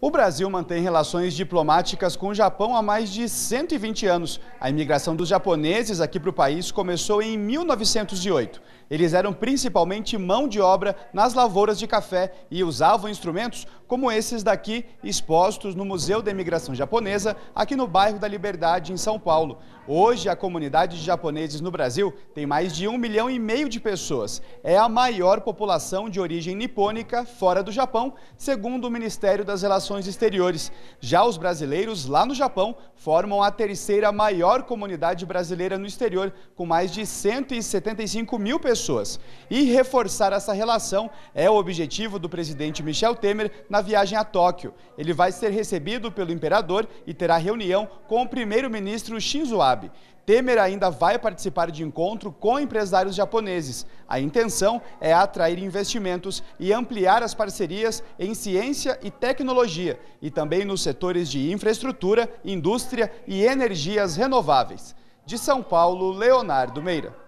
O Brasil mantém relações diplomáticas com o Japão há mais de 120 anos. A imigração dos japoneses aqui para o país começou em 1908. Eles eram principalmente mão de obra nas lavouras de café e usavam instrumentos como esses daqui, expostos no Museu da Imigração Japonesa, aqui no bairro da Liberdade, em São Paulo. Hoje, a comunidade de japoneses no Brasil tem mais de um milhão e meio de pessoas. É a maior população de origem nipônica fora do Japão, segundo o Ministério das Relações relações exteriores. Já os brasileiros lá no Japão formam a terceira maior comunidade brasileira no exterior, com mais de 175 mil pessoas. E reforçar essa relação é o objetivo do presidente Michel Temer na viagem a Tóquio. Ele vai ser recebido pelo imperador e terá reunião com o primeiro-ministro Shinzo Abe. Temer ainda vai participar de encontro com empresários japoneses. A intenção é atrair investimentos e ampliar as parcerias em ciência e tecnologia e também nos setores de infraestrutura, indústria e energias renováveis. De São Paulo, Leonardo Meira.